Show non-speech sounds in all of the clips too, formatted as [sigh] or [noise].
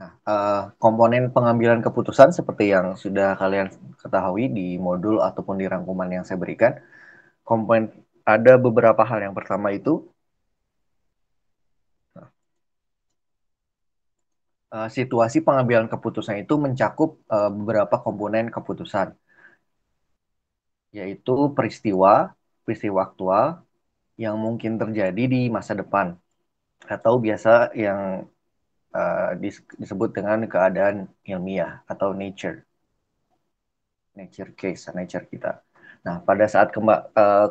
Nah, uh, komponen pengambilan keputusan seperti yang sudah kalian ketahui di modul ataupun di rangkuman yang saya berikan, komponen ada beberapa hal. Yang pertama itu uh, situasi pengambilan keputusan itu mencakup uh, beberapa komponen keputusan, yaitu peristiwa, peristiwa aktual yang mungkin terjadi di masa depan atau biasa yang Eh, disebut dengan keadaan ilmiah atau nature nature case nature kita nah pada saat kema, uh, eh,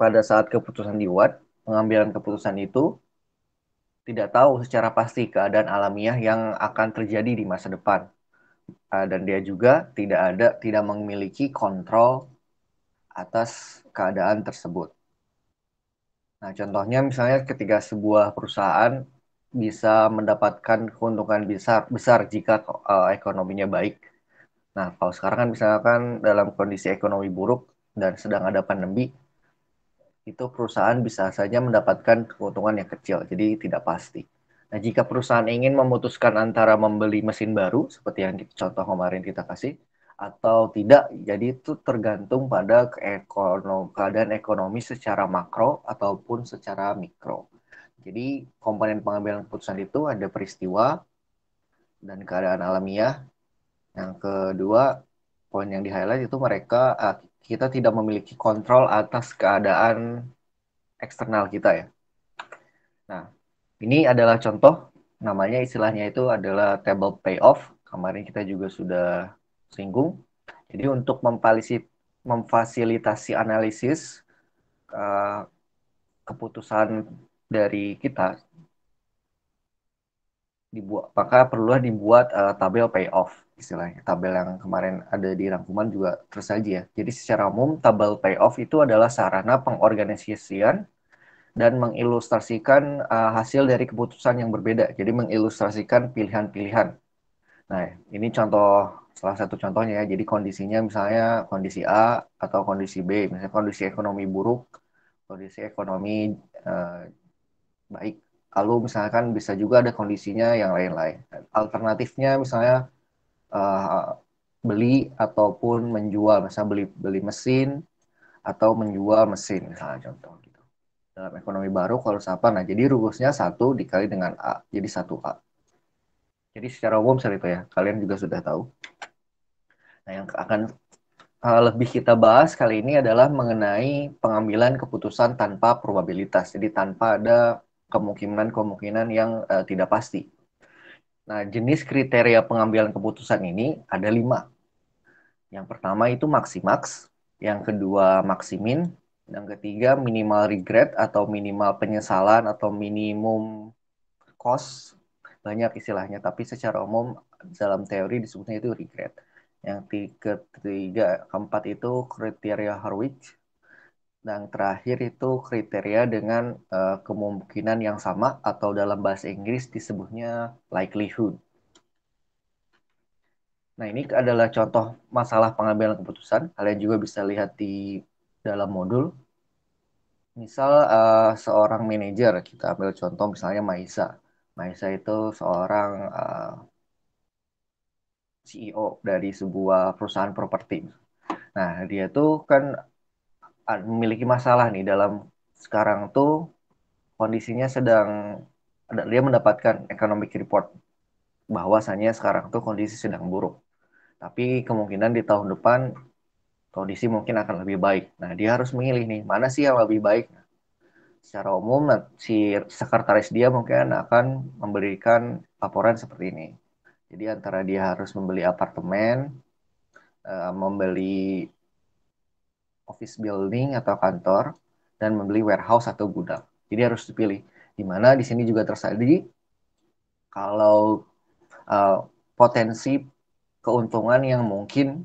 pada saat keputusan dibuat pengambilan keputusan itu tidak tahu secara pasti keadaan alamiah yang akan terjadi di masa depan uh, dan dia juga tidak ada tidak memiliki kontrol atas keadaan tersebut. Nah, contohnya misalnya ketika sebuah perusahaan bisa mendapatkan keuntungan besar besar jika uh, ekonominya baik. Nah, kalau sekarang kan misalkan dalam kondisi ekonomi buruk dan sedang ada pandemi, itu perusahaan bisa saja mendapatkan keuntungan yang kecil, jadi tidak pasti. Nah, jika perusahaan ingin memutuskan antara membeli mesin baru, seperti yang contoh kemarin kita kasih, atau tidak, jadi itu tergantung pada keadaan ekonomi secara makro ataupun secara mikro. Jadi komponen pengambilan keputusan itu ada peristiwa dan keadaan alamiah. Yang kedua, poin yang di-highlight itu mereka ah, kita tidak memiliki kontrol atas keadaan eksternal kita ya. Nah, ini adalah contoh namanya istilahnya itu adalah table payoff. Kemarin kita juga sudah singgung. Jadi untuk memfasilitasi analisis uh, keputusan dari kita dibuat maka perlulah dibuat uh, tabel payoff istilahnya tabel yang kemarin ada di rangkuman juga tersaji ya jadi secara umum tabel payoff itu adalah sarana pengorganisasian dan mengilustrasikan uh, hasil dari keputusan yang berbeda jadi mengilustrasikan pilihan-pilihan nah ini contoh salah satu contohnya ya jadi kondisinya misalnya kondisi A atau kondisi B misalnya kondisi ekonomi buruk kondisi ekonomi uh, baik kalau misalkan bisa juga ada kondisinya yang lain-lain alternatifnya misalnya uh, beli ataupun menjual misalnya beli beli mesin atau menjual mesin misalnya contoh gitu dalam ekonomi baru kalau apa nah jadi rumusnya satu dikali dengan a jadi satu a jadi secara umum seperti itu ya kalian juga sudah tahu nah yang akan eh, lebih kita bahas kali ini adalah mengenai pengambilan keputusan tanpa probabilitas jadi tanpa ada kemungkinan-kemungkinan yang uh, tidak pasti. Nah, jenis kriteria pengambilan keputusan ini ada lima. Yang pertama itu maximax, yang kedua maksimin, yang ketiga minimal regret atau minimal penyesalan atau minimum cost. Banyak istilahnya, tapi secara umum dalam teori disebutnya itu regret. Yang ketiga, keempat itu kriteria Harwich, dan terakhir itu kriteria dengan uh, kemungkinan yang sama atau dalam bahasa Inggris disebutnya likelihood. Nah, ini adalah contoh masalah pengambilan keputusan. Kalian juga bisa lihat di dalam modul. Misal uh, seorang manajer, kita ambil contoh misalnya Maisa. Maisa itu seorang uh, eh, CEO dari sebuah perusahaan properti. Nah, dia itu kan memiliki masalah nih dalam sekarang tuh kondisinya sedang dia mendapatkan economic report bahwasanya sekarang tuh kondisi sedang buruk. Tapi kemungkinan di tahun depan kondisi mungkin akan lebih baik. Nah, dia harus memilih nih, mana sih yang lebih baik? secara umum si sekretaris dia mungkin akan memberikan laporan seperti ini. Jadi antara dia harus membeli apartemen, eh, membeli office building atau kantor dan membeli warehouse atau gudang. Jadi harus dipilih. di mana di sini juga tersedia kalau uh, potensi keuntungan yang mungkin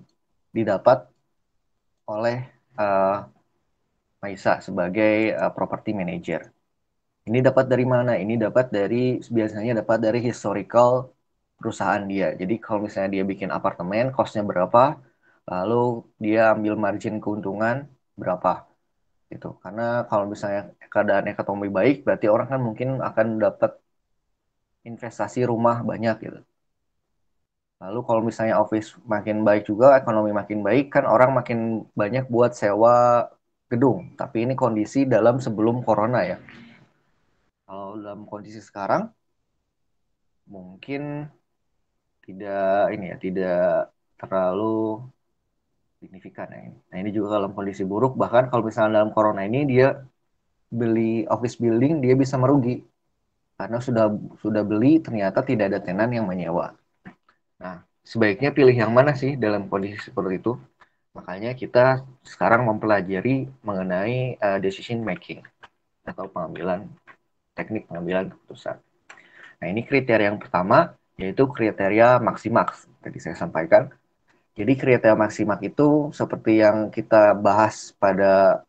didapat oleh uh, Maisa sebagai uh, property manager. Ini dapat dari mana? Ini dapat dari biasanya dapat dari historical perusahaan dia. Jadi kalau misalnya dia bikin apartemen, costnya berapa? lalu dia ambil margin keuntungan berapa gitu karena kalau misalnya keadaan ekonomi baik berarti orang kan mungkin akan dapat investasi rumah banyak gitu lalu kalau misalnya office makin baik juga ekonomi makin baik kan orang makin banyak buat sewa gedung tapi ini kondisi dalam sebelum corona ya kalau dalam kondisi sekarang mungkin tidak ini ya tidak terlalu signifikan ya. Nah ini juga dalam kondisi buruk bahkan kalau misalnya dalam corona ini dia beli office building dia bisa merugi karena sudah sudah beli ternyata tidak ada tenan yang menyewa. Nah sebaiknya pilih yang mana sih dalam kondisi seperti itu? Makanya kita sekarang mempelajari mengenai uh, decision making atau pengambilan teknik pengambilan keputusan. Nah ini kriteria yang pertama yaitu kriteria maksimax tadi saya sampaikan jadi kriteria maksimal itu seperti yang kita bahas pada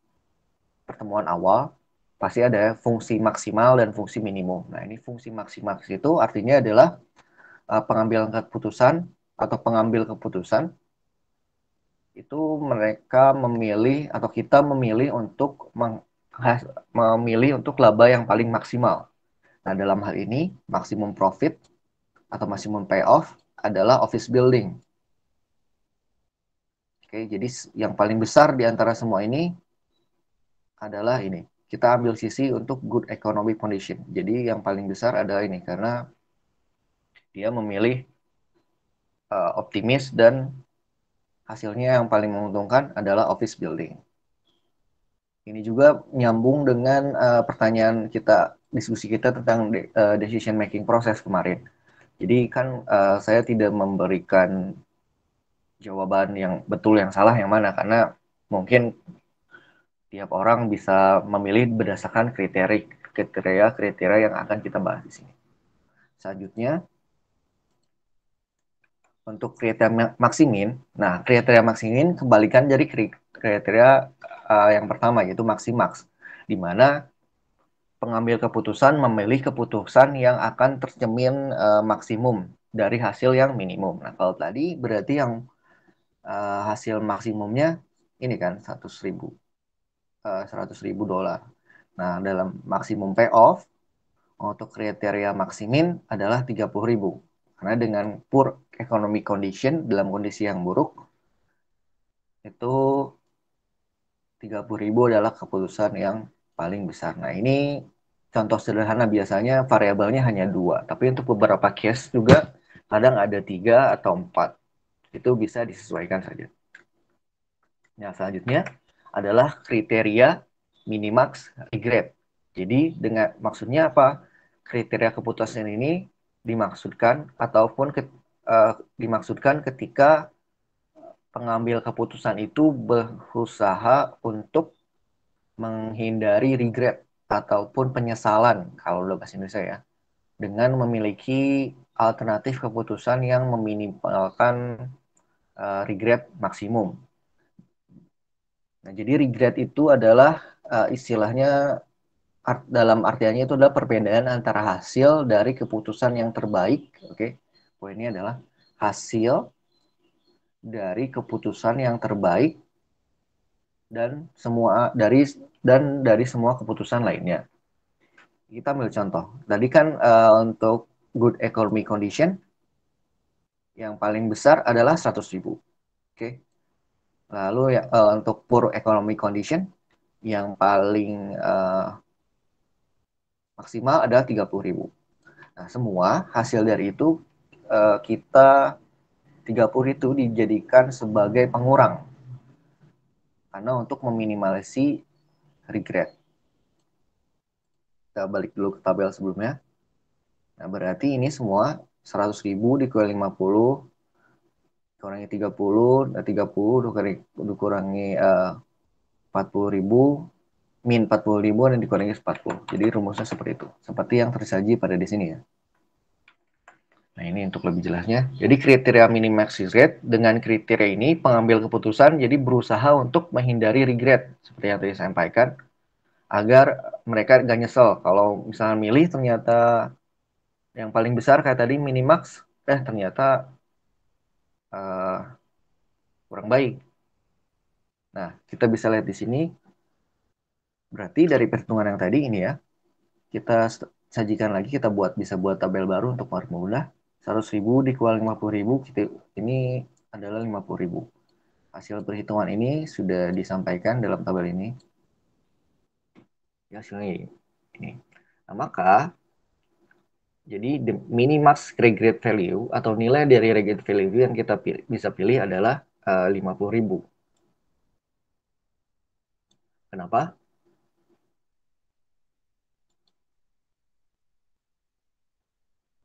pertemuan awal, pasti ada fungsi maksimal dan fungsi minimum. Nah, ini fungsi maksimal itu artinya adalah uh, pengambilan keputusan atau pengambil keputusan itu mereka memilih atau kita memilih untuk meng, memilih untuk laba yang paling maksimal. Nah, dalam hal ini maksimum profit atau maksimum payoff adalah office building Oke, jadi yang paling besar di antara semua ini adalah ini. Kita ambil sisi untuk good economic condition. Jadi yang paling besar adalah ini karena dia memilih uh, optimis dan hasilnya yang paling menguntungkan adalah office building. Ini juga nyambung dengan uh, pertanyaan kita diskusi kita tentang de uh, decision making process kemarin. Jadi kan uh, saya tidak memberikan jawaban yang betul yang salah yang mana karena mungkin tiap orang bisa memilih berdasarkan kriteria kriteria yang akan kita bahas di sini. Selanjutnya untuk kriteria maksimin. Nah, kriteria maksimin kebalikan dari kriteria uh, yang pertama yaitu maksimax di mana pengambil keputusan memilih keputusan yang akan tercemin uh, maksimum dari hasil yang minimum. Nah, kalau tadi berarti yang uh, hasil maksimumnya ini kan 100 ribu uh, eh, 100 ribu dolar. Nah dalam maksimum payoff untuk kriteria maksimin adalah 30 ribu karena dengan poor economy condition dalam kondisi yang buruk itu 30 ribu adalah keputusan yang paling besar. Nah ini contoh sederhana biasanya variabelnya hanya dua, tapi untuk beberapa case juga kadang ada tiga atau empat itu bisa disesuaikan saja. Yang selanjutnya adalah kriteria minimax regret. Jadi dengan maksudnya apa? Kriteria keputusan ini dimaksudkan ataupun ke, uh, dimaksudkan ketika pengambil keputusan itu berusaha untuk menghindari regret ataupun penyesalan kalau lo bahasa Indonesia ya dengan memiliki alternatif keputusan yang meminimalkan uh, regret maksimum. Nah, jadi regret itu adalah uh, istilahnya art, dalam artiannya itu adalah perbedaan antara hasil dari keputusan yang terbaik, oke. Okay? Poinnya adalah hasil dari keputusan yang terbaik dan semua dari dan dari semua keputusan lainnya. Kita ambil contoh. Tadi kan uh, untuk good economy condition yang paling besar adalah 100.000. Oke. Okay. Lalu ya uh, untuk poor economic condition yang paling uh, maksimal adalah 30.000. Nah, semua hasil dari itu uh, kita 30 itu dijadikan sebagai pengurang. Karena untuk meminimalisi regret. Kita balik dulu ke tabel sebelumnya. Nah, berarti ini semua 100 ribu dikurangi 50 kurangi 30 dan 30 dikurangi, dikurangi uh, 40 ribu min 40 ribu dan dikurangi 40 jadi rumusnya seperti itu seperti yang tersaji pada di sini ya Nah ini untuk lebih jelasnya. Jadi kriteria minimax regret dengan kriteria ini pengambil keputusan jadi berusaha untuk menghindari regret seperti yang tadi saya sampaikan agar mereka gak nyesel kalau misalnya milih ternyata yang paling besar kayak tadi Minimax eh ternyata uh, kurang baik. Nah, kita bisa lihat di sini berarti dari perhitungan yang tadi ini ya, kita sajikan lagi kita buat bisa buat tabel baru untuk formula 100.000 dikuali 50.000 kita ini adalah lima ribu Hasil perhitungan ini sudah disampaikan dalam tabel ini. Ya, hasilnya ini. Nah, maka jadi the minimax regret value atau nilai dari regret value yang kita pilih, bisa pilih adalah eh, uh, 50.000. Kenapa?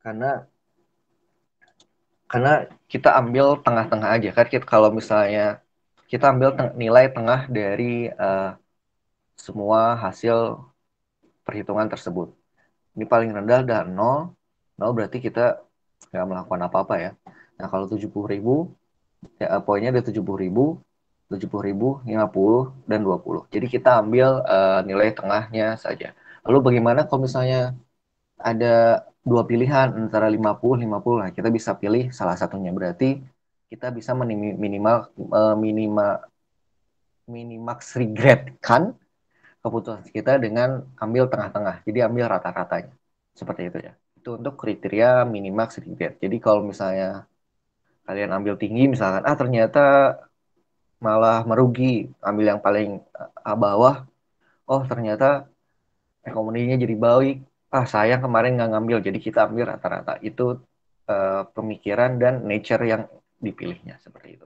Karena karena kita ambil tengah-tengah aja kan kita kalau misalnya kita ambil teng nilai tengah dari uh, semua hasil perhitungan tersebut. Ini paling rendah dan 0, nol oh, berarti kita nggak melakukan apa-apa ya. Nah kalau tujuh puluh ribu, ya, eh, poinnya ada puluh ribu, tujuh puluh ribu, lima puluh dan dua puluh. Jadi kita ambil uh, nilai tengahnya saja. Lalu bagaimana kalau misalnya ada dua pilihan antara lima 50, 50, nah kita bisa pilih salah satunya. Berarti kita bisa minimal uh, eh, minimal minimax regret kan keputusan kita dengan ambil tengah-tengah. Jadi ambil rata-ratanya. Seperti itu ya itu untuk kriteria minimax regret. Gitu ya. Jadi kalau misalnya kalian ambil tinggi misalkan ah ternyata malah merugi, ambil yang paling eh, bawah, oh ternyata ekonominya jadi baik, ah sayang kemarin nggak ngambil, jadi kita ambil rata-rata. Itu eh, pemikiran dan nature yang dipilihnya seperti itu.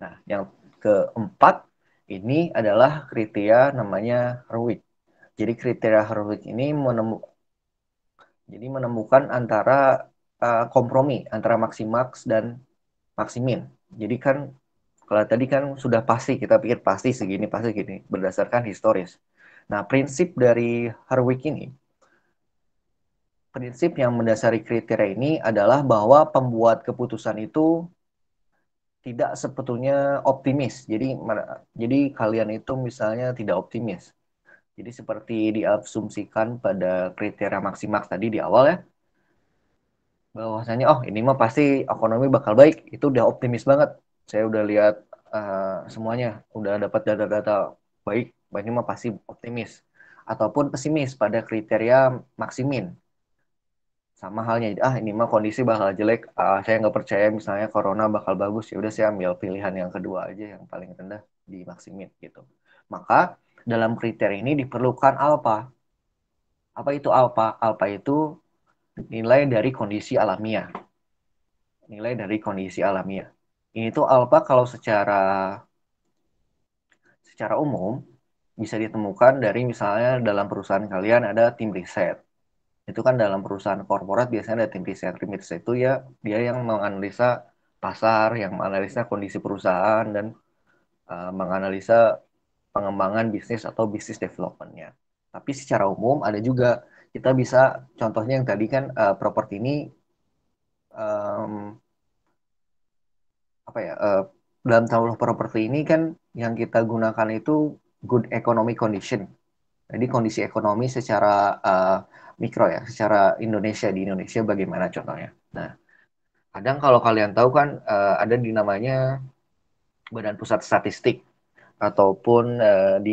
Nah, yang keempat ini adalah kriteria namanya ROIC. Jadi kriteria ROIC ini menemukan jadi menemukan antara uh, kompromi antara maksimax dan maksimin. Jadi kan kalau tadi kan sudah pasti kita pikir pasti segini pasti gini berdasarkan historis. Nah, prinsip dari Harwick ini prinsip yang mendasari kriteria ini adalah bahwa pembuat keputusan itu tidak sebetulnya optimis. Jadi jadi kalian itu misalnya tidak optimis. Jadi seperti diasumsikan pada kriteria maksimal tadi di awal ya, bahwasanya oh ini mah pasti ekonomi bakal baik, itu udah optimis banget. Saya udah lihat uh, semuanya, udah dapat data-data baik, ini mah pasti optimis. Ataupun pesimis pada kriteria maksimin. Sama halnya, ah ini mah kondisi bakal jelek, ah, saya nggak percaya misalnya corona bakal bagus, ya udah saya ambil pilihan yang kedua aja yang paling rendah di maksimin gitu. Maka dalam kriteria ini diperlukan alfa. Apa itu alfa? Alfa itu nilai dari kondisi alamiah. Nilai dari kondisi alamiah. Ini tuh alfa kalau secara secara umum bisa ditemukan dari misalnya dalam perusahaan kalian ada tim riset. Itu kan dalam perusahaan korporat biasanya ada tim riset. Tim riset itu ya dia yang menganalisa pasar, yang menganalisa kondisi perusahaan dan uh, menganalisa pengembangan bisnis atau bisnis developmentnya. Tapi secara umum ada juga kita bisa contohnya yang tadi kan uh, properti ini um, apa ya uh, dalam tahun properti ini kan yang kita gunakan itu good economic condition. Jadi kondisi ekonomi secara uh, mikro ya, secara Indonesia di Indonesia bagaimana contohnya. Nah, kadang kalau kalian tahu kan uh, ada di namanya Badan Pusat Statistik ataupun uh, di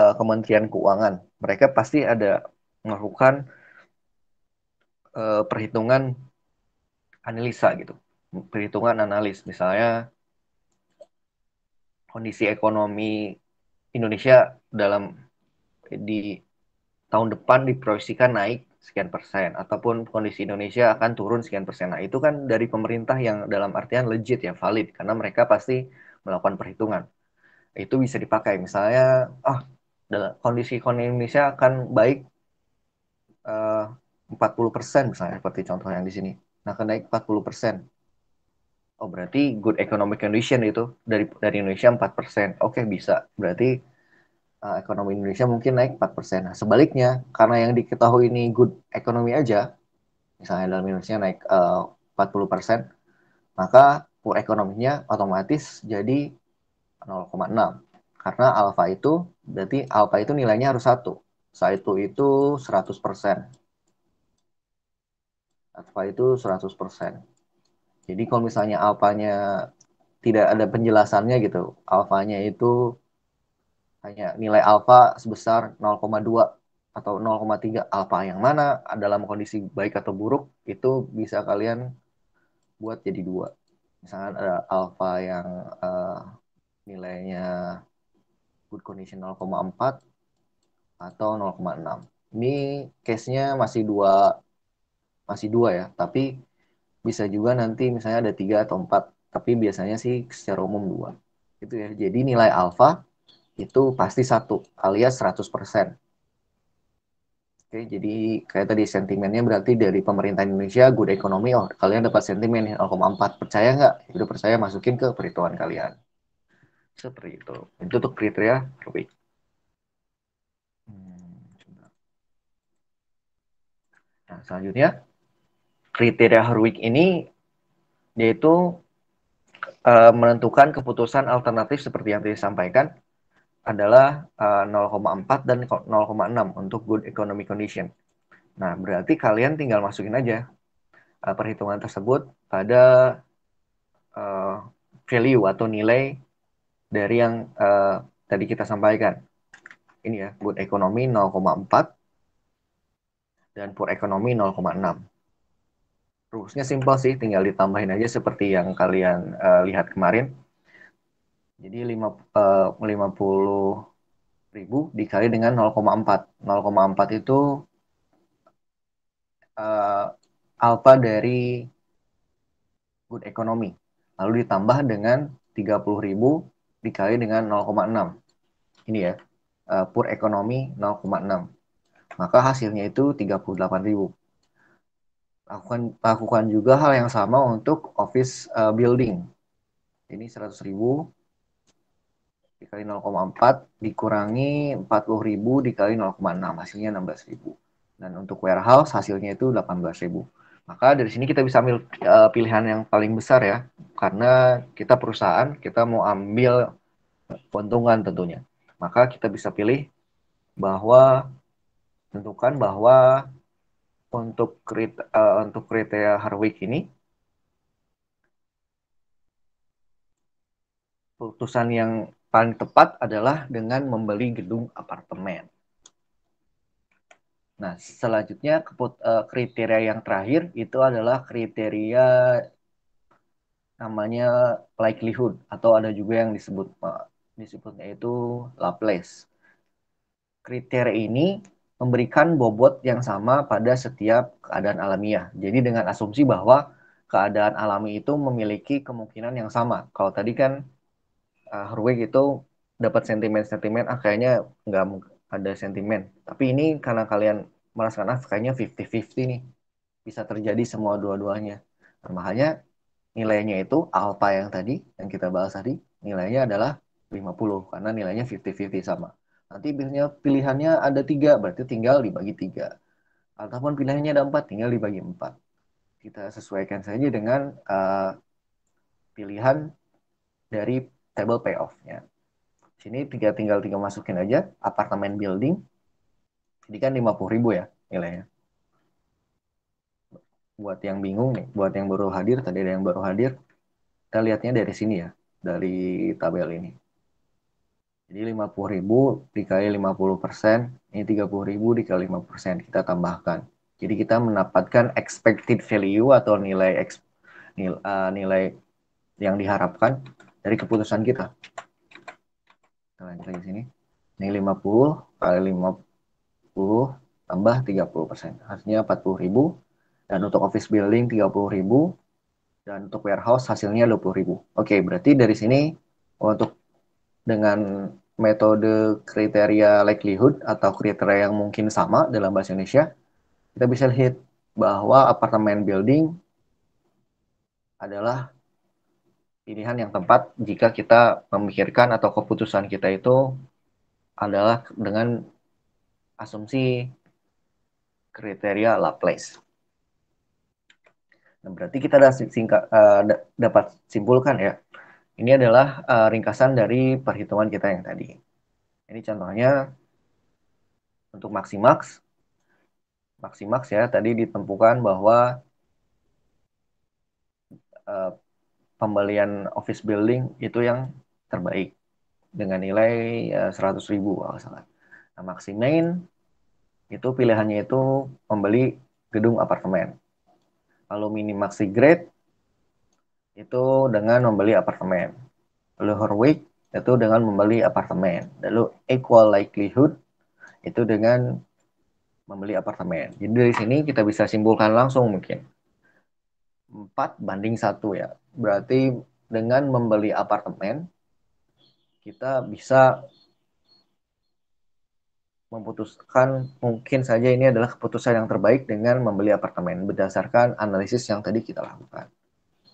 uh, Kementerian Keuangan. Mereka pasti ada melakukan uh, perhitungan analisa gitu, perhitungan analis misalnya kondisi ekonomi Indonesia dalam di tahun depan diproyeksikan naik sekian persen ataupun kondisi Indonesia akan turun sekian persen. Nah, itu kan dari pemerintah yang dalam artian legit ya valid karena mereka pasti melakukan perhitungan itu bisa dipakai misalnya ah oh, kondisi ekonomi Indonesia akan baik eh, uh, 40% misalnya seperti contoh yang di sini nah akan naik 40% oh berarti good economic condition itu dari dari Indonesia 4% oke okay, bisa berarti uh, ekonomi Indonesia mungkin naik 4%. Nah, sebaliknya, karena yang diketahui ini good ekonomi aja, misalnya dalam Indonesia naik eh, uh, 40%, maka poor ekonominya otomatis jadi 0,6 karena alfa itu berarti alfa itu nilainya harus satu satu itu 100% alfa itu 100% jadi kalau misalnya alfanya tidak ada penjelasannya gitu alfanya itu hanya nilai alfa sebesar 0,2 atau 0,3 alfa yang mana dalam kondisi baik atau buruk itu bisa kalian buat jadi dua misalkan ada alfa yang uh, nilainya good condition 0,4 atau 0,6. Ini case-nya masih dua masih dua ya, tapi bisa juga nanti misalnya ada tiga atau empat, tapi biasanya sih secara umum dua. gitu ya. Jadi nilai alpha itu pasti satu alias 100%. Oke, jadi kayak tadi sentimennya berarti dari pemerintah Indonesia good economy, oh kalian dapat sentimen 0,4, percaya nggak? Udah percaya masukin ke perhitungan kalian seperti itu itu tuh kriteria Rubik hmm, nah selanjutnya kriteria heroik ini yaitu e, menentukan keputusan alternatif seperti yang tadi sampaikan adalah e, eh, 0,4 dan 0,6 untuk good economic condition. Nah, berarti kalian tinggal masukin aja e, perhitungan tersebut pada e, value atau nilai dari yang uh, tadi kita sampaikan. Ini ya, good ekonomi 0,4 dan poor ekonomi 0,6. Rumusnya simpel sih, tinggal ditambahin aja seperti yang kalian uh, lihat kemarin. Jadi 5, uh, 50 ribu dikali dengan 0,4. 0,4 itu uh, alpha dari good ekonomi. Lalu ditambah dengan 30 ribu dikali dengan 0,6. Ini ya, uh, pur ekonomi 0,6. Maka hasilnya itu 38.000. Lakukan, lakukan juga hal yang sama untuk office uh, building. Ini 100.000 dikali 0,4 dikurangi 40.000 dikali 0,6 hasilnya 16.000. Dan untuk warehouse hasilnya itu 18.000. Maka dari sini kita bisa ambil uh, pilihan yang paling besar ya, karena kita perusahaan, kita mau ambil keuntungan tentunya. Maka kita bisa pilih bahwa tentukan bahwa untuk kriteria, uh, untuk kriteria Harwick ini putusan yang paling tepat adalah dengan membeli gedung apartemen. Nah, selanjutnya eh, kriteria yang terakhir itu adalah kriteria namanya likelihood atau ada juga yang disebut uh, disebutnya itu Laplace. Kriteria ini memberikan bobot yang sama pada setiap keadaan alamiah. Jadi dengan asumsi bahwa keadaan alami itu memiliki kemungkinan yang sama. Kalau tadi kan uh, itu dapat sentimen-sentimen akhirnya kayaknya nggak ada sentimen. Tapi ini karena kalian merasakan ah kayaknya 50-50 nih. Bisa terjadi semua dua-duanya. Nah, makanya nilainya itu alpha yang tadi, yang kita bahas tadi, nilainya adalah 50 karena nilainya 50-50 sama. Nanti biasanya pilihannya ada tiga, berarti tinggal dibagi tiga. Ataupun pilihannya ada empat, tinggal dibagi empat. Kita sesuaikan saja dengan uh, pilihan dari table payoff-nya sini tiga tinggal tiga masukin aja apartemen building ini kan lima puluh ribu ya nilainya buat yang bingung nih buat yang baru hadir tadi ada yang baru hadir kita lihatnya dari sini ya dari tabel ini jadi 50.000 dikali 50 persen ini 30.000 dikali 5 persen kita tambahkan jadi kita mendapatkan expected value atau nilai eh, nilai yang diharapkan dari keputusan kita kita lanjut lagi sini ini 50 kali 50 tambah 30 persen hasilnya 40 ribu dan untuk office building 30 ribu dan untuk warehouse hasilnya 20 ribu oke berarti dari sini untuk dengan metode kriteria likelihood atau kriteria yang mungkin sama dalam bahasa Indonesia kita bisa lihat bahwa apartemen building adalah pilihan yang tepat jika kita memikirkan atau keputusan kita itu adalah dengan asumsi kriteria Laplace. Nah, berarti kita singka, uh, dapat simpulkan ya, ini adalah uh, ringkasan dari perhitungan kita yang tadi. Ini contohnya untuk maksimax. Maksimax ya, tadi ditemukan bahwa uh, pembelian office building itu yang terbaik dengan nilai ya, seratus ribu kalau salah. Nah, Maximain itu pilihannya itu membeli gedung apartemen. Lalu mini maxi grade itu dengan membeli apartemen. Lalu Horwick itu dengan membeli apartemen. Lalu equal likelihood itu dengan membeli apartemen. Jadi dari sini kita bisa simpulkan langsung mungkin. 4 banding satu ya. Berarti dengan membeli apartemen kita bisa memutuskan mungkin saja ini adalah keputusan yang terbaik dengan membeli apartemen berdasarkan analisis yang tadi kita lakukan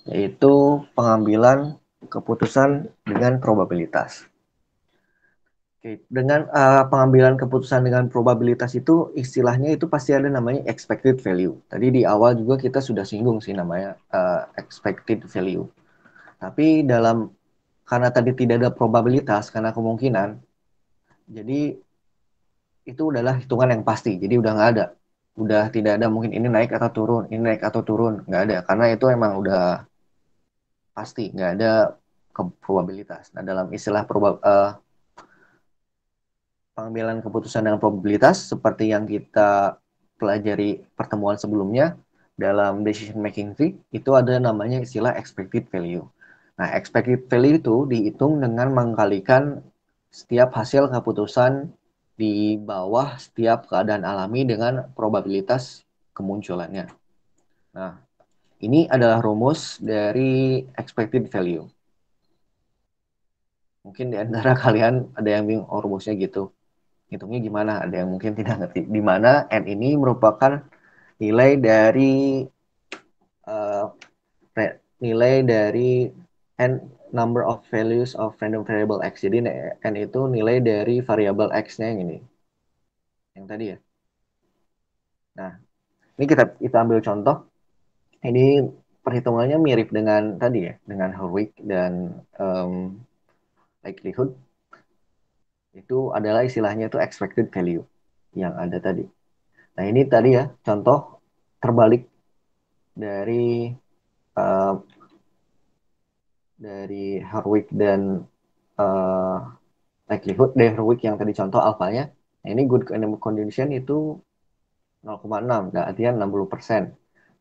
yaitu pengambilan keputusan dengan probabilitas. Oke, dengan uh, pengambilan keputusan dengan probabilitas itu istilahnya itu pasti ada namanya expected value. Tadi di awal juga kita sudah singgung sih namanya uh, expected value. Tapi dalam karena tadi tidak ada probabilitas karena kemungkinan, jadi itu adalah hitungan yang pasti. Jadi udah nggak ada, udah tidak ada mungkin ini naik atau turun, ini naik atau turun, nggak ada karena itu emang udah pasti, nggak ada probabilitas. Nah dalam istilah probab uh, eh, pengambilan keputusan dengan probabilitas seperti yang kita pelajari pertemuan sebelumnya dalam decision making tree itu ada namanya istilah expected value. Nah, expected value itu dihitung dengan mengkalikan setiap hasil keputusan di bawah setiap keadaan alami dengan probabilitas kemunculannya. Nah, ini adalah rumus dari expected value mungkin di antara [laughs] kalian ada yang bingung oh rumusnya gitu hitungnya gimana ada yang mungkin tidak ngerti di mana n ini merupakan nilai dari uh, nilai dari n number of values of random variable x jadi n itu nilai dari variabel x-nya yang ini yang tadi ya nah ini kita kita ambil contoh ini perhitungannya mirip dengan tadi ya dengan Hurwitz dan um, likelihood itu adalah istilahnya itu expected value yang ada tadi. Nah ini tadi ya contoh terbalik dari uh, dari Herwig dan uh, eh, likelihood dari Herwig yang tadi contoh alfanya. Nah, ini good condition itu 0,6, dan artinya 60%.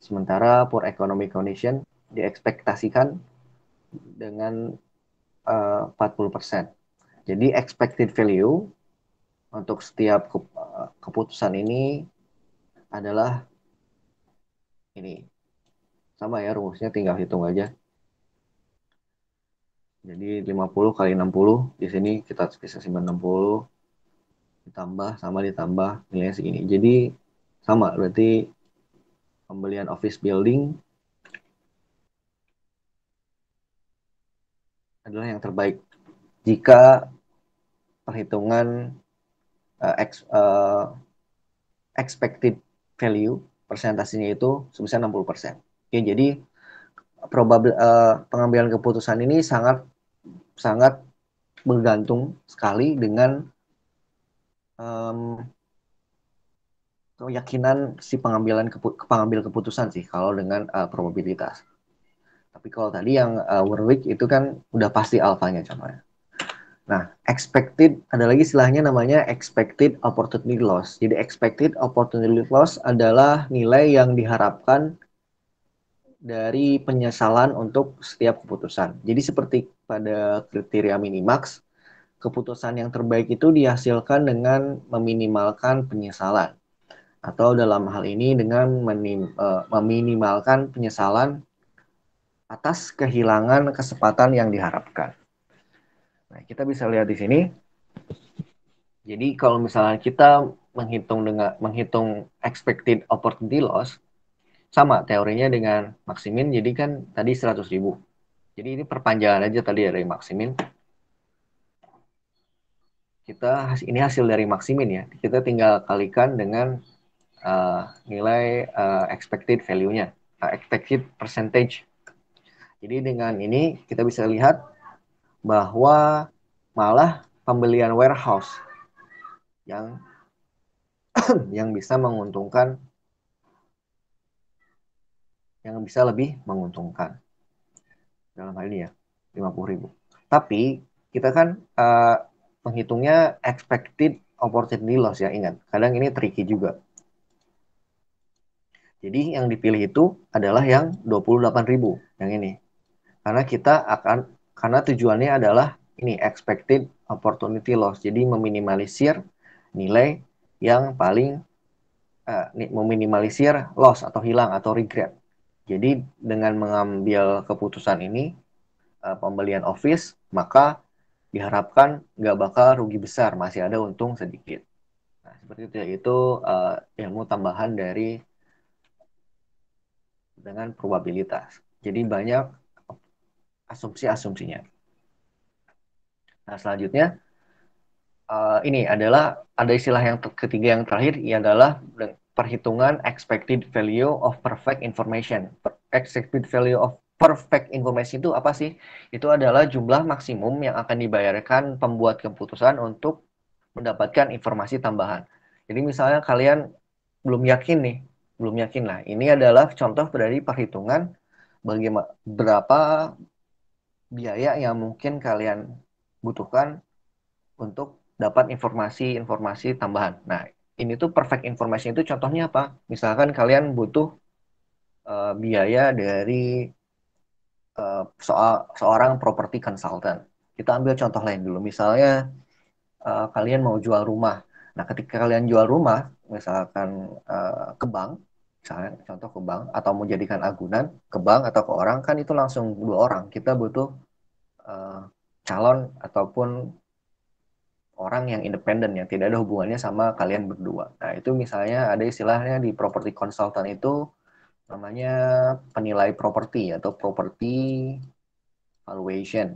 Sementara poor economic condition diekspektasikan dengan eh, uh, 40%. Jadi expected value untuk setiap keputusan ini adalah ini. Sama ya rumusnya tinggal hitung aja. Jadi 50 kali 60 di sini kita bisa simpan 60 ditambah sama ditambah nilainya segini. Jadi sama berarti pembelian office building adalah yang terbaik jika perhitungan uh, ex, uh, expected value persentasenya itu sebesar 60%. persen. Ya, jadi probabil, uh, eh, pengambilan keputusan ini sangat sangat bergantung sekali dengan um, keyakinan si pengambilan kepu pengambil keputusan sih kalau dengan uh, probabilitas. Tapi kalau tadi yang uh, Warwick itu kan udah pasti alfanya contohnya. Nah, expected ada lagi istilahnya namanya expected opportunity loss. Jadi expected opportunity loss adalah nilai yang diharapkan dari penyesalan untuk setiap keputusan. Jadi seperti pada kriteria minimax, keputusan yang terbaik itu dihasilkan dengan meminimalkan penyesalan atau dalam hal ini dengan menim, uh, meminimalkan penyesalan atas kehilangan kesempatan yang diharapkan. Nah, kita bisa lihat di sini. Jadi kalau misalnya kita menghitung dengan menghitung expected opportunity loss sama teorinya dengan maksimin jadi kan tadi 100.000. Jadi ini perpanjangan aja tadi dari maksimin Kita ini hasil dari maksimin ya. Kita tinggal kalikan dengan uh, nilai uh, expected value-nya, uh, expected percentage. Jadi dengan ini kita bisa lihat bahwa malah pembelian warehouse yang [clears throat] yang bisa menguntungkan yang bisa lebih menguntungkan dalam hal ini ya 50.000. Tapi kita kan uh, eh, menghitungnya expected opportunity loss ya ingat. Kadang ini tricky juga. Jadi yang dipilih itu adalah yang 28.000 yang ini. Karena kita akan karena tujuannya adalah ini expected opportunity loss jadi meminimalisir nilai yang paling uh, meminimalisir loss atau hilang atau regret jadi dengan mengambil keputusan ini uh, pembelian office maka diharapkan nggak bakal rugi besar masih ada untung sedikit nah seperti itu yaitu uh, ilmu tambahan dari dengan probabilitas jadi banyak asumsi-asumsinya. Nah, selanjutnya uh, ini adalah ada istilah yang ketiga yang terakhir ia adalah perhitungan expected value of perfect information. Per expected value of perfect information itu apa sih? Itu adalah jumlah maksimum yang akan dibayarkan pembuat keputusan untuk mendapatkan informasi tambahan. Jadi misalnya kalian belum yakin nih, belum yakin lah. Ini adalah contoh dari perhitungan bagaimana berapa biaya yang mungkin kalian butuhkan untuk dapat informasi-informasi tambahan. Nah, ini tuh perfect information itu contohnya apa? Misalkan kalian butuh uh, biaya dari uh, soal seorang properti consultant. Kita ambil contoh lain dulu. Misalnya uh, kalian mau jual rumah. Nah, ketika kalian jual rumah, misalkan uh, ke bank, misalnya contoh ke bank atau mau jadikan agunan ke bank atau ke orang kan itu langsung dua orang kita butuh uh, calon ataupun orang yang independen yang tidak ada hubungannya sama kalian berdua. Nah itu misalnya ada istilahnya di properti konsultan itu namanya penilai properti atau property valuation.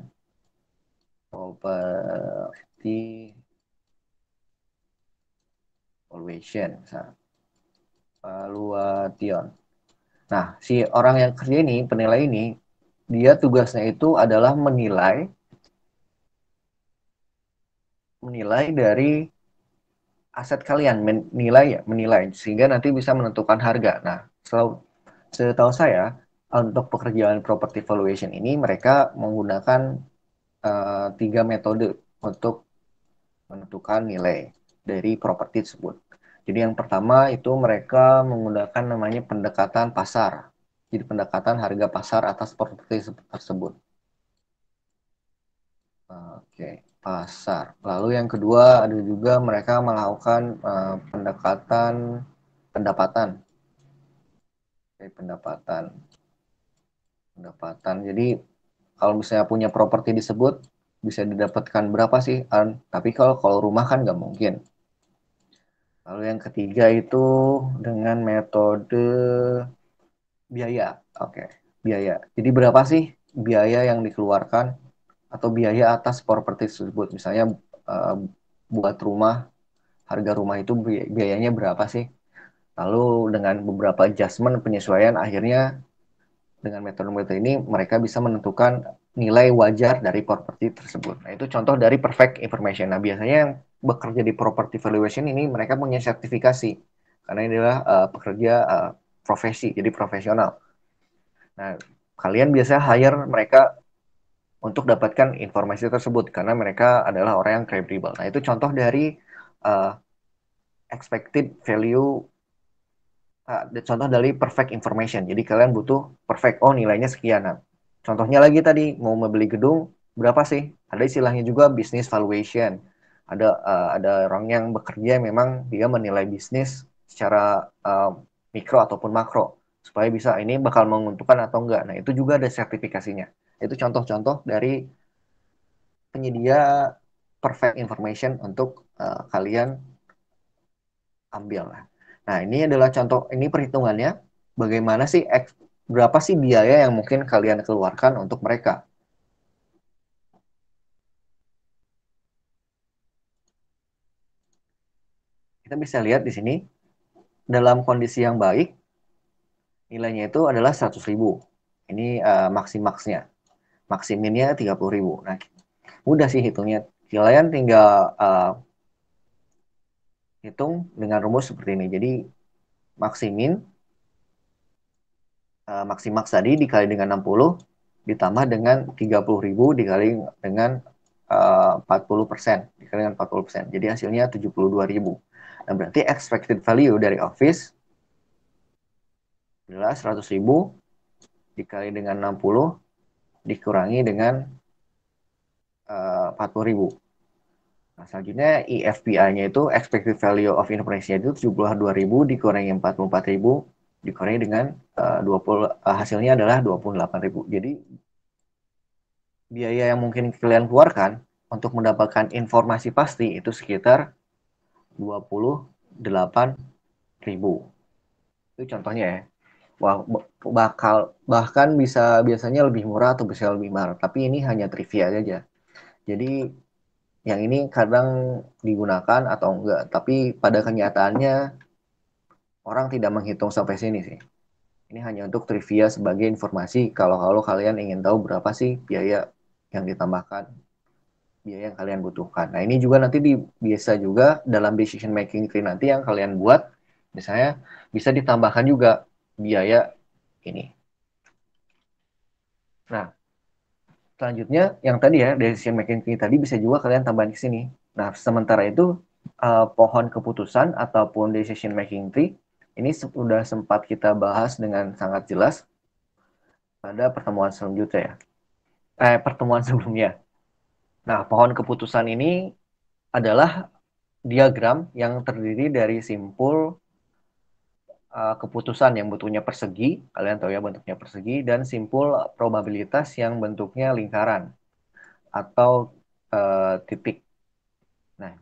Property valuation. Misalnya evaluation. Nah, si orang yang kerja ini, penilai ini, dia tugasnya itu adalah menilai menilai dari aset kalian, menilai ya, menilai sehingga nanti bisa menentukan harga. Nah, selalu setahu saya untuk pekerjaan property valuation ini mereka menggunakan uh, tiga metode untuk menentukan nilai dari properti tersebut. Jadi yang pertama itu mereka menggunakan namanya pendekatan pasar. Jadi pendekatan harga pasar atas properti tersebut. Oke, pasar. Lalu yang kedua ada juga mereka melakukan uh, pendekatan pendapatan. Oke, pendapatan. Pendapatan. Jadi kalau misalnya punya properti disebut bisa didapatkan berapa sih? Tapi kalau kalau rumah kan nggak mungkin Lalu yang ketiga itu dengan metode biaya. Oke, biaya. Jadi berapa sih biaya yang dikeluarkan atau biaya atas properti tersebut? Misalnya uh, buat rumah, harga rumah itu biayanya berapa sih? Lalu dengan beberapa adjustment penyesuaian akhirnya dengan metode-metode ini mereka bisa menentukan nilai wajar dari properti tersebut. Nah, itu contoh dari perfect information. Nah, biasanya yang bekerja di property valuation ini mereka punya sertifikasi karena ini adalah uh, pekerja uh, profesi jadi profesional. Nah, kalian biasa hire mereka untuk dapatkan informasi tersebut karena mereka adalah orang yang credible. Nah, itu contoh dari uh, expected value uh, contoh dari perfect information. Jadi kalian butuh perfect oh nilainya sekian. Nah, contohnya lagi tadi mau membeli gedung berapa sih? Ada istilahnya juga business valuation ada uh, ada orang yang bekerja memang dia menilai bisnis secara uh, mikro ataupun makro supaya bisa ini bakal menguntungkan atau enggak. Nah, itu juga ada sertifikasinya. Itu contoh-contoh dari penyedia perfect information untuk uh, kalian ambil. lah. Nah, ini adalah contoh ini perhitungannya bagaimana sih berapa sih biaya yang mungkin kalian keluarkan untuk mereka. kita bisa lihat di sini dalam kondisi yang baik nilainya itu adalah 100.000. Ini uh, maksimaksnya. Maksiminnya 30.000. Nah, mudah sih hitungnya. Kalian tinggal uh, hitung dengan rumus seperti ini. Jadi maksimin uh, eh, maksimaks tadi dikali dengan 60 ditambah dengan 30.000 dikali dengan uh, 40% dikali dengan 40%. Jadi hasilnya 72.000. Nah, berarti expected value dari office adalah 100 ribu dikali dengan 60 dikurangi dengan eh, uh, 40 ribu. Nah, selanjutnya EFPI-nya itu expected value of information itu 72 ribu dikurangi 44 ribu dikurangi dengan uh, 20 uh, hasilnya adalah 28 ribu. Jadi biaya yang mungkin kalian keluarkan untuk mendapatkan informasi pasti itu sekitar 28 ribu itu contohnya ya Wah, bakal bahkan bisa biasanya lebih murah atau bisa lebih mahal tapi ini hanya trivia aja jadi yang ini kadang digunakan atau enggak tapi pada kenyataannya orang tidak menghitung sampai sini sih ini hanya untuk trivia sebagai informasi kalau kalau kalian ingin tahu berapa sih biaya yang ditambahkan biaya yang kalian butuhkan. Nah, ini juga nanti di, biasa juga dalam decision making tree nanti yang kalian buat, misalnya bisa ditambahkan juga biaya ini. Nah, selanjutnya yang tadi ya, decision making tree tadi bisa juga kalian tambahin ke sini. Nah, sementara itu uh, pohon keputusan ataupun decision making tree ini sudah sempat kita bahas dengan sangat jelas pada pertemuan selanjutnya ya. Eh, pertemuan [laughs] sebelumnya. Nah, pohon keputusan ini adalah diagram yang terdiri dari simpul uh, keputusan yang bentuknya persegi, kalian tahu ya bentuknya persegi, dan simpul probabilitas yang bentuknya lingkaran atau uh, titik. Nah,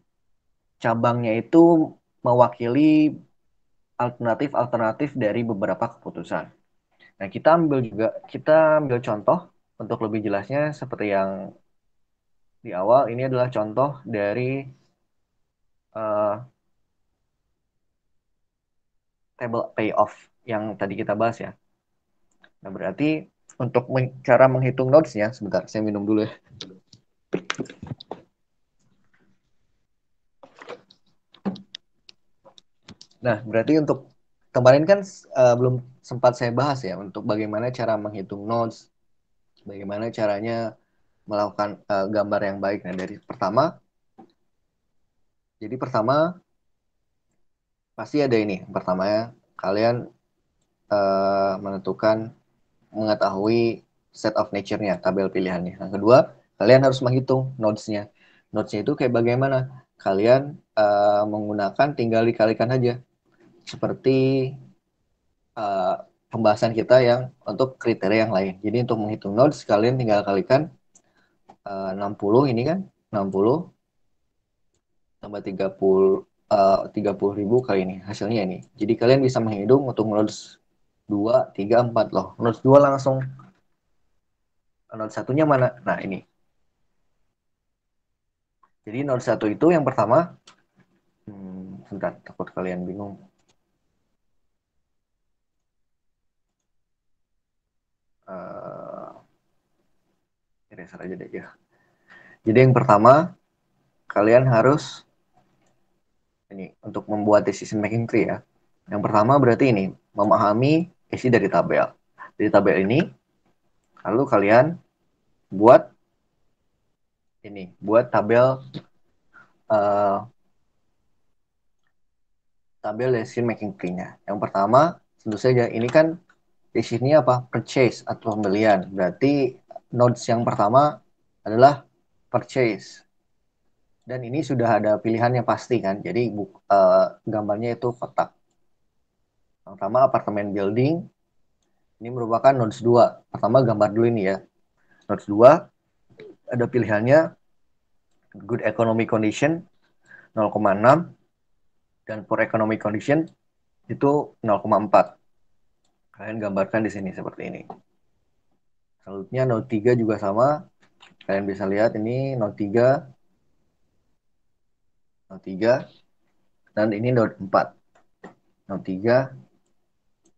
cabangnya itu mewakili alternatif-alternatif dari beberapa keputusan. Nah, kita ambil juga, kita ambil contoh untuk lebih jelasnya seperti yang di awal ini adalah contoh dari uh, table payoff yang tadi kita bahas ya. Nah berarti untuk men cara menghitung nodesnya, sebentar saya minum dulu ya. Nah berarti untuk kemarin kan uh, belum sempat saya bahas ya untuk bagaimana cara menghitung nodes, bagaimana caranya melakukan uh, gambar yang baik. Nah, dari pertama, jadi pertama pasti ada ini. pertama ya kalian uh, menentukan mengetahui set of nature-nya, tabel pilihannya. Yang kedua, kalian harus menghitung nodes-nya. Nodes-nya itu kayak bagaimana? Kalian uh, menggunakan tinggal dikalikan aja. Seperti uh, pembahasan kita yang untuk kriteria yang lain. Jadi untuk menghitung nodes, kalian tinggal kalikan 60 eh, ini kan 60 tambah 30 uh, 30 ribu kali ini hasilnya ini jadi kalian bisa menghitung untuk nodes 2, 3, 4 loh nodes 2 langsung nodes satunya mana nah ini jadi nodes satu itu yang pertama hmm, sebentar takut kalian bingung uh, Eraser aja deh ya. Jadi yang pertama, kalian harus ini untuk membuat decision making tree ya. Yang pertama berarti ini memahami isi dari tabel. Dari tabel ini lalu kalian buat ini, buat tabel uh, tabel decision making tree-nya. Yang pertama tentu saja ini kan di sini apa purchase atau pembelian. Berarti nodes yang pertama adalah purchase. Dan ini sudah ada pilihannya pasti kan. Jadi uh, gambarnya itu kotak. pertama apartemen building. Ini merupakan nodes 2. Pertama gambar dulu ini ya. Nodes 2 ada pilihannya good economic condition 0,6 dan poor economic condition itu 0,4. Kalian gambarkan di sini seperti ini. Selanjutnya Note 3 juga sama. Kalian bisa lihat ini Note 3. Note 3. Dan ini Note 4. Note 3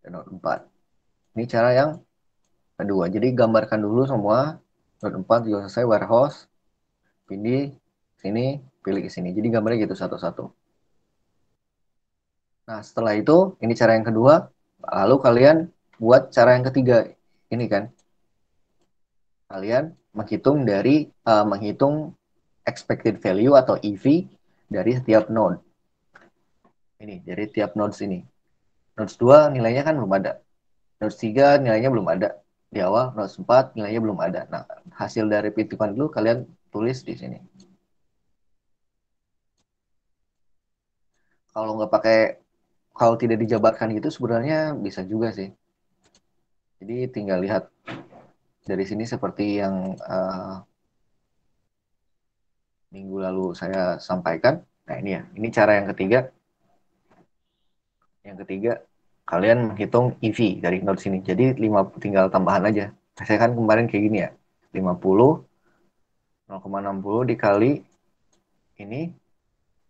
dan Note 4. Ini cara yang kedua. Jadi gambarkan dulu semua. Note 4 juga selesai warehouse. Pindih sini, pilih ke sini. Jadi gambarnya gitu satu-satu. Nah, setelah itu, ini cara yang kedua. Lalu kalian buat cara yang ketiga. Ini kan, kalian menghitung dari uh, menghitung expected value atau EV dari setiap node. Ini dari tiap nodes ini. Nodes 2 nilainya kan belum ada. Nodes 3 nilainya belum ada di awal, nodes 4 nilainya belum ada. Nah, hasil dari hitungan dulu kalian tulis di sini. Kalau nggak pakai kalau tidak dijabarkan gitu sebenarnya bisa juga sih. Jadi tinggal lihat dari sini seperti yang uh, minggu lalu saya sampaikan. Nah ini ya, ini cara yang ketiga. Yang ketiga, kalian menghitung EV dari node sini. Jadi 5, tinggal tambahan aja. Saya kan kemarin kayak gini ya, 50, 0,60 dikali ini,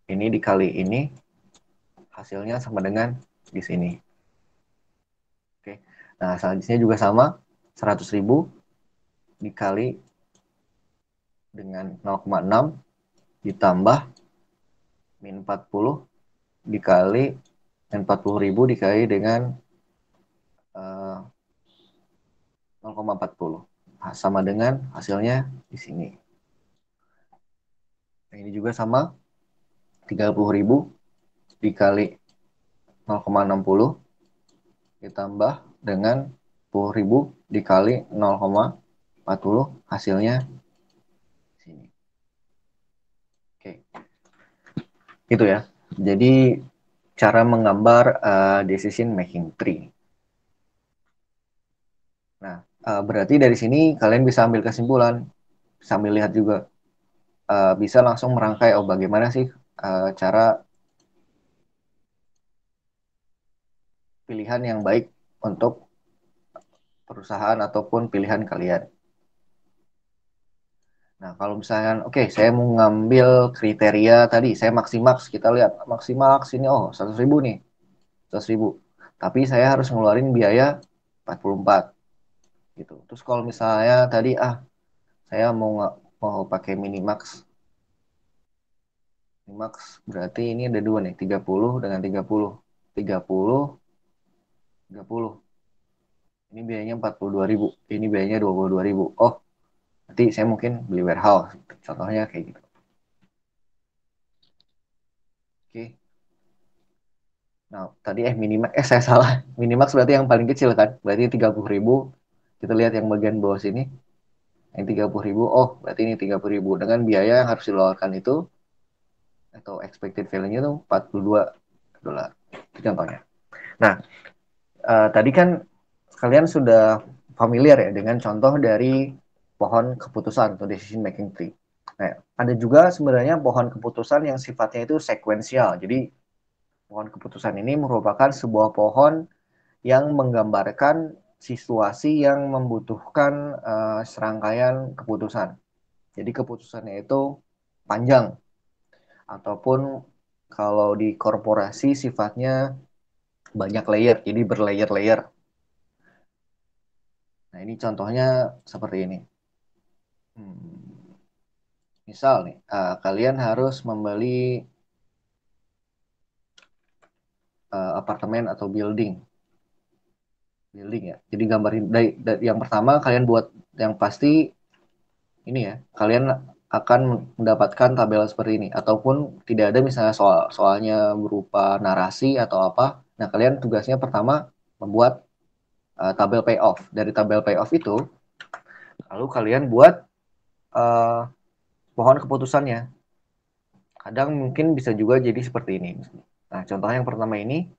ini dikali ini, hasilnya sama dengan di sini. Oke, nah selanjutnya juga sama, 100 ribu dikali dengan 0,6 ditambah min 40 dikali min 40 ribu dikali dengan eh, uh, 0,40 nah, sama dengan hasilnya di sini. Nah, ini juga sama 30.000 dikali 0,60 ditambah dengan ribu dikali 40 hasilnya sini. Oke. Okay. Itu ya. Jadi cara menggambar uh, decision making tree. Nah, uh, berarti dari sini kalian bisa ambil kesimpulan sambil lihat juga uh, bisa langsung merangkai oh bagaimana sih uh, cara pilihan yang baik untuk perusahaan ataupun pilihan kalian. Nah, kalau misalnya oke, okay, saya mau ngambil kriteria tadi, saya maksimal, kita lihat maksimal sini, oh, 100 ribu nih, 100 ribu. Tapi saya harus ngeluarin biaya 44, gitu. Terus kalau misalnya tadi, ah, saya mau mau pakai minimax, minimax berarti ini ada dua nih, 30 dengan 30. 30, 30. Ini biayanya 42 ribu, ini biayanya 22 ribu. Oh, Nanti saya mungkin beli warehouse, gitu. contohnya kayak gitu. Oke. Nah, tadi eh minimax, eh saya salah. [laughs] Minimax berarti yang paling kecil kan? Berarti tiga ribu. Kita lihat yang bagian bawah sini. Yang tiga ribu. oh berarti ini tiga ribu Dengan biaya yang harus dikeluarkan itu, atau expected value-nya itu 42 dolar. Itu contohnya. Nah, uh, tadi kan kalian sudah familiar ya dengan contoh dari pohon keputusan atau decision making tree. Nah, ada juga sebenarnya pohon keputusan yang sifatnya itu sekuensial. Jadi pohon keputusan ini merupakan sebuah pohon yang menggambarkan situasi yang membutuhkan uh, serangkaian keputusan. Jadi keputusannya itu panjang. Ataupun kalau di korporasi sifatnya banyak layer, jadi berlayer-layer. Nah, ini contohnya seperti ini. Hmm. Misal nih, uh, kalian harus membeli uh, apartemen atau building. Building ya. Jadi gambarin dari, dari yang pertama kalian buat yang pasti ini ya, kalian akan mendapatkan tabel seperti ini ataupun tidak ada misalnya soal soalnya berupa narasi atau apa. Nah, kalian tugasnya pertama membuat uh, tabel payoff. Dari tabel payoff itu lalu kalian buat uh, pohon keputusannya. Kadang mungkin bisa juga jadi seperti ini. Nah, contoh yang pertama ini,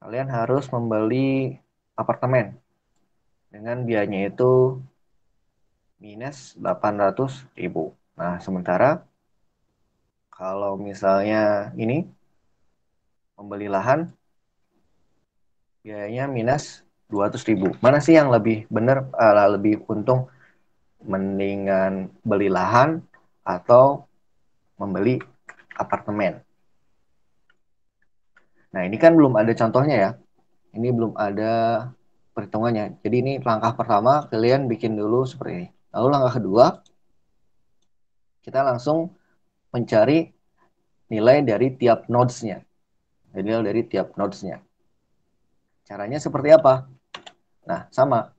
kalian harus membeli apartemen dengan biayanya itu minus 800 ribu. Nah, sementara kalau misalnya ini membeli lahan biayanya minus 200 ribu. Mana sih yang lebih benar, uh, lebih untung mendingan beli lahan atau membeli apartemen. Nah, ini kan belum ada contohnya ya. Ini belum ada perhitungannya. Jadi ini langkah pertama kalian bikin dulu seperti ini. Lalu langkah kedua kita langsung mencari nilai dari tiap nodes-nya. Nilai dari tiap nodes-nya. Caranya seperti apa? Nah, sama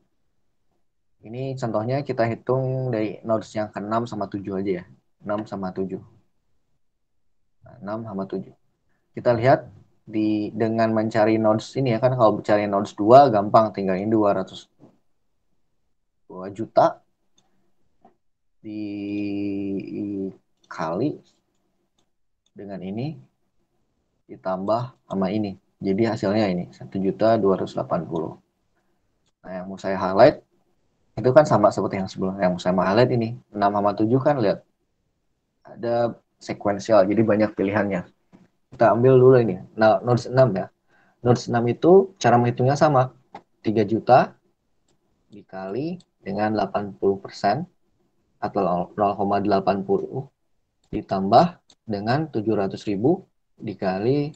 ini contohnya kita hitung dari nodes yang ke-6 sama 7 aja ya. 6 sama 7. Nah, 6 sama 7. Kita lihat di dengan mencari nodes ini ya kan kalau mencari nodes 2 gampang tinggal ini 200 2 juta dikali dengan ini ditambah sama ini. Jadi hasilnya ini 1.280. Nah, yang mau saya highlight itu kan sama seperti yang sebelum yang sama Alet ini 6 sama 7 kan lihat ada sekuensial jadi banyak pilihannya kita ambil dulu ini nah nodes 6 ya nodes 6 itu cara menghitungnya sama 3 juta dikali dengan 80 persen atau 0,80 ditambah dengan 700.000 dikali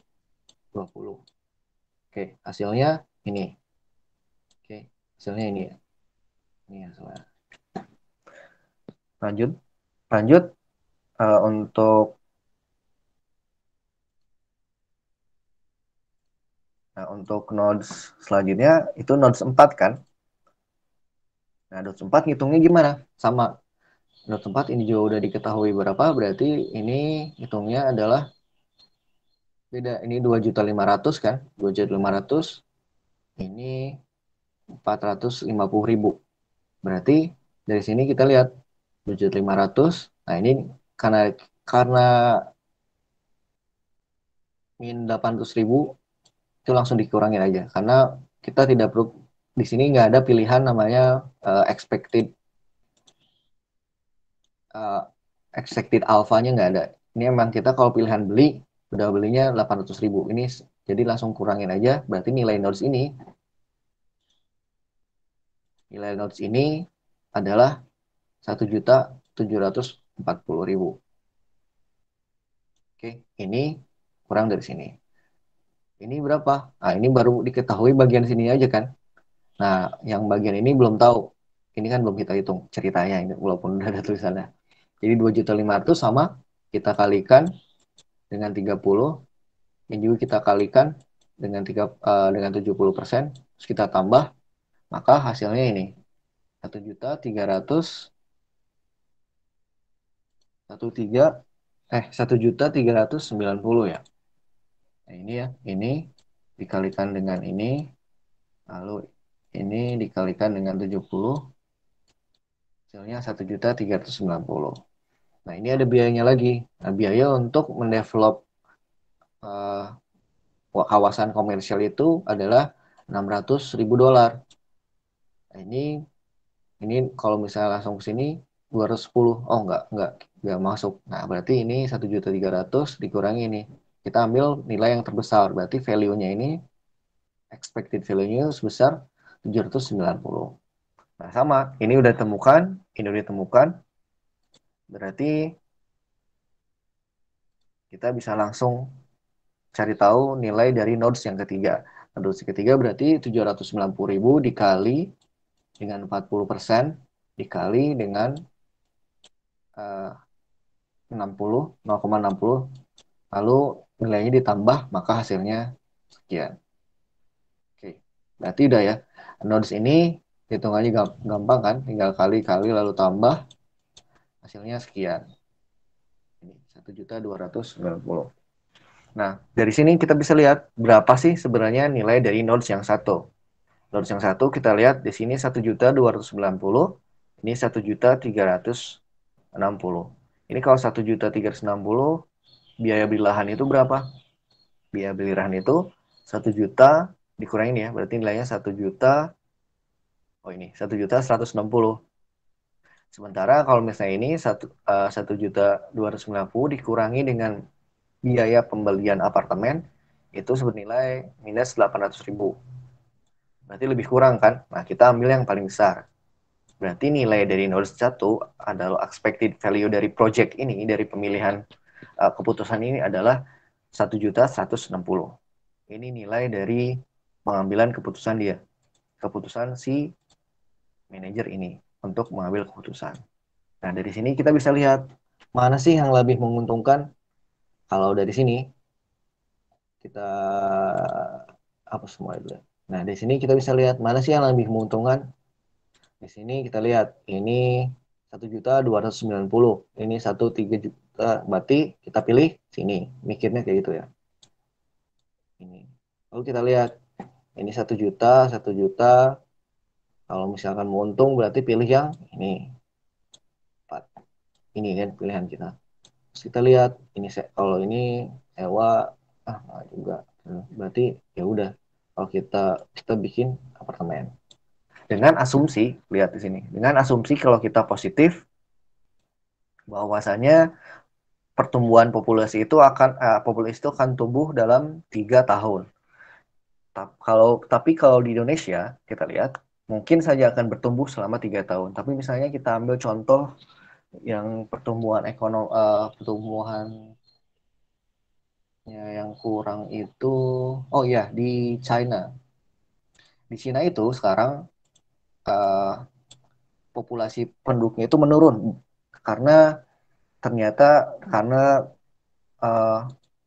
20 oke hasilnya ini oke hasilnya ini ya Iya, Lanjut. Lanjut uh, untuk Nah, untuk nodes selanjutnya itu nodes 4 kan? Nah, nodes 4 ngitungnya gimana? Sama. Nodes 4 ini juga udah diketahui berapa, berarti ini hitungnya adalah beda. Ini 2.500 kan? 2.500. Ini 450.000. Berarti dari sini kita lihat 500 Nah, ini karena karena min 800.000 itu langsung dikurangin aja karena kita tidak perlu di sini nggak ada pilihan namanya uh, expected uh, expected alfanya nggak ada. Ini emang kita kalau pilihan beli udah belinya 800.000. Ini jadi langsung kurangin aja berarti nilai nol ini Nilai notes ini adalah 1.740.000. Oke, ini kurang dari sini. Ini berapa? Nah, ini baru diketahui bagian sini aja kan. Nah, yang bagian ini belum tahu. Ini kan belum kita hitung ceritanya ini walaupun [laughs] udah ada tulisannya. Jadi juta 2.500 sama kita kalikan dengan 30 yang juga kita kalikan dengan 3 uh, eh, dengan 70 persen terus kita tambah maka hasilnya ini 1 juta 300 ratus eh 1 juta 390 ya nah, ini ya ini dikalikan dengan ini lalu ini dikalikan dengan 70 hasilnya 1 juta 390. nah ini ada biayanya lagi nah, biaya untuk mendevelop uh, kawasan komersial itu adalah 600 ribu dolar Nah, ini ini kalau misalnya langsung ke sini 210. Oh enggak, enggak, enggak masuk. Nah, berarti ini 1.300 dikurangi ini. Kita ambil nilai yang terbesar. Berarti value-nya ini expected value-nya sebesar 790. Nah, sama. Ini udah temukan, ini udah ditemukan. Berarti kita bisa langsung cari tahu nilai dari nodes yang ketiga. Nodes ketiga berarti 790.000 dikali dengan 40% dikali dengan uh, 60 0,60 lalu nilainya ditambah maka hasilnya sekian. Oke, berarti udah ya. Nodes ini hitungannya gampang kan, tinggal kali-kali lalu tambah hasilnya sekian. Ini 1.290. Nah, dari sini kita bisa lihat berapa sih sebenarnya nilai dari nodes yang satu. Lurus yang satu kita lihat di sini 1.290, ini 1.360. Ini kalau 1.360 biaya beli lahan itu berapa? Biaya beli lahan itu 1 juta dikurangin ya, berarti nilainya 1 juta oh ini 1 juta 160. Sementara kalau misalnya ini 1 1 eh, juta 290 dikurangi dengan biaya pembelian apartemen itu senilai minus 800 ribu berarti lebih kurang kan? Nah, kita ambil yang paling besar. Berarti nilai dari node 1 adalah expected value dari project ini, dari pemilihan uh, keputusan ini adalah 1.160. Ini nilai dari pengambilan keputusan dia. Keputusan si manajer ini untuk mengambil keputusan. Nah, dari sini kita bisa lihat mana sih yang lebih menguntungkan kalau dari sini kita apa semua itu ya Nah, di sini kita bisa lihat mana sih yang lebih menguntungkan. Di sini kita lihat ini 1.290, ini 1.3 juta, berarti kita pilih sini. Mikirnya kayak gitu ya. Ini. Lalu kita lihat ini 1 juta, 1 juta. Kalau misalkan menguntung berarti pilih yang ini. 4. Ini kan pilihan kita. Terus kita lihat ini kalau ini ewa ah juga. Berarti ya udah kalau kita kita bikin apartemen dengan asumsi lihat di sini dengan asumsi kalau kita positif bahwasanya pertumbuhan populasi itu akan eh, populasi itu akan tumbuh dalam tiga tahun. kalau tapi kalau di Indonesia kita lihat mungkin saja akan bertumbuh selama tiga tahun. Tapi misalnya kita ambil contoh yang pertumbuhan ekonomi eh, pertumbuhan yang kurang itu oh iya di China di China itu sekarang uh, populasi penduduknya itu menurun karena ternyata karena uh,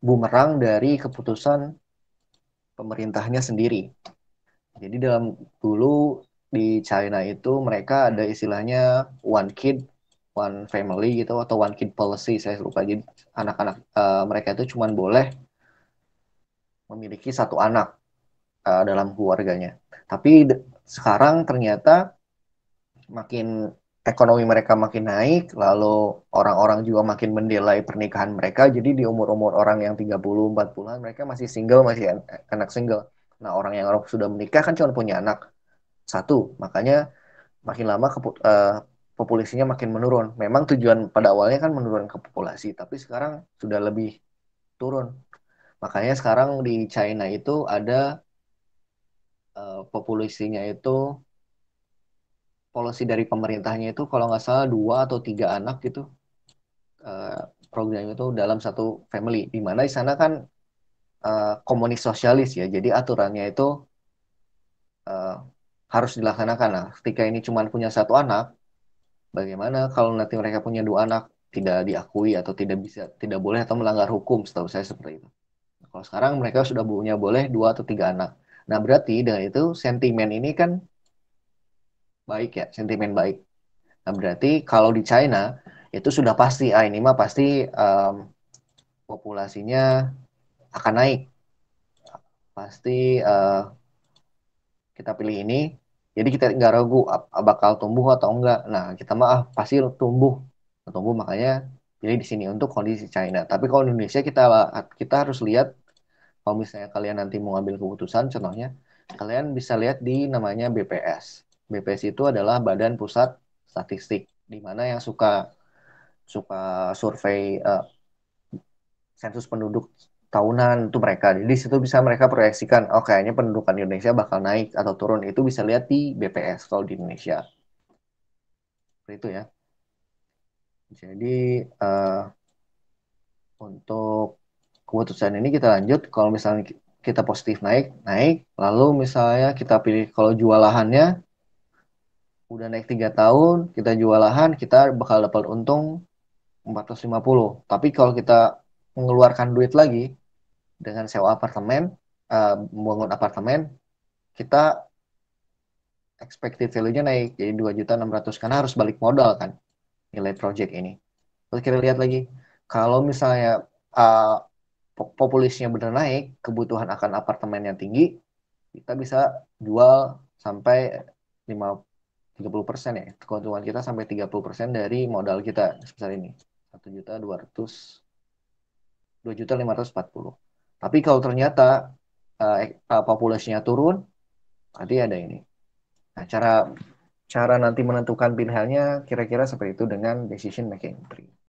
bumerang dari keputusan pemerintahnya sendiri jadi dalam dulu di China itu mereka ada istilahnya one kid one family gitu atau one kid policy saya lupa jadi anak-anak uh, mereka itu cuma boleh memiliki satu anak uh, dalam keluarganya tapi sekarang ternyata makin ekonomi mereka makin naik lalu orang-orang juga makin mendelai pernikahan mereka jadi di umur-umur orang yang 30 40-an mereka masih single masih an anak single nah orang yang sudah menikah kan cuma punya anak satu makanya makin lama keput uh, eh, populasinya makin menurun. Memang tujuan pada awalnya kan menurun ke populasi, tapi sekarang sudah lebih turun. Makanya sekarang di China itu ada uh, populasinya itu polisi dari pemerintahnya itu kalau nggak salah dua atau tiga anak gitu uh, program itu dalam satu family. Di mana di sana kan uh, komunis sosialis ya, jadi aturannya itu uh, harus dilaksanakan. Nah, ketika ini cuma punya satu anak, bagaimana kalau nanti mereka punya dua anak tidak diakui atau tidak bisa tidak boleh atau melanggar hukum setahu saya seperti itu. Nah, kalau sekarang mereka sudah punya boleh dua atau tiga anak. Nah berarti dengan itu sentimen ini kan baik ya sentimen baik. Nah berarti kalau di China itu sudah pasti ah ini mah pasti um, populasinya akan naik. Pasti uh, kita pilih ini jadi kita nggak ragu bakal tumbuh atau enggak nah kita mah ah, pasti tumbuh tumbuh makanya pilih di sini untuk kondisi China tapi kalau Indonesia kita kita harus lihat kalau misalnya kalian nanti mau ambil keputusan contohnya kalian bisa lihat di namanya BPS BPS itu adalah Badan Pusat Statistik di mana yang suka suka survei uh, sensus penduduk tahunan itu mereka. Jadi situ bisa mereka proyeksikan, oh kayaknya pendudukan Indonesia bakal naik atau turun. Itu bisa lihat di BPS kalau di Indonesia. Seperti itu ya. Jadi uh, untuk keputusan ini kita lanjut. Kalau misalnya kita positif naik, naik. Lalu misalnya kita pilih kalau jual lahannya udah naik tiga tahun, kita jual lahan, kita bakal dapat untung 450. Tapi kalau kita mengeluarkan duit lagi, dengan sewa apartemen, uh, apartemen, kita expected value-nya naik jadi juta ratus karena harus balik modal kan nilai project ini. Terus kita lihat lagi kalau misalnya uh, populisnya benar naik, kebutuhan akan apartemen yang tinggi, kita bisa jual sampai 5 30 persen ya keuntungan kita sampai 30 persen dari modal kita sebesar ini satu juta dua ratus dua juta lima ratus empat puluh tapi kalau ternyata uh, populasinya turun, nanti ada ini. Nah, cara cara nanti menentukan pinhalnya kira-kira seperti itu dengan decision making tree.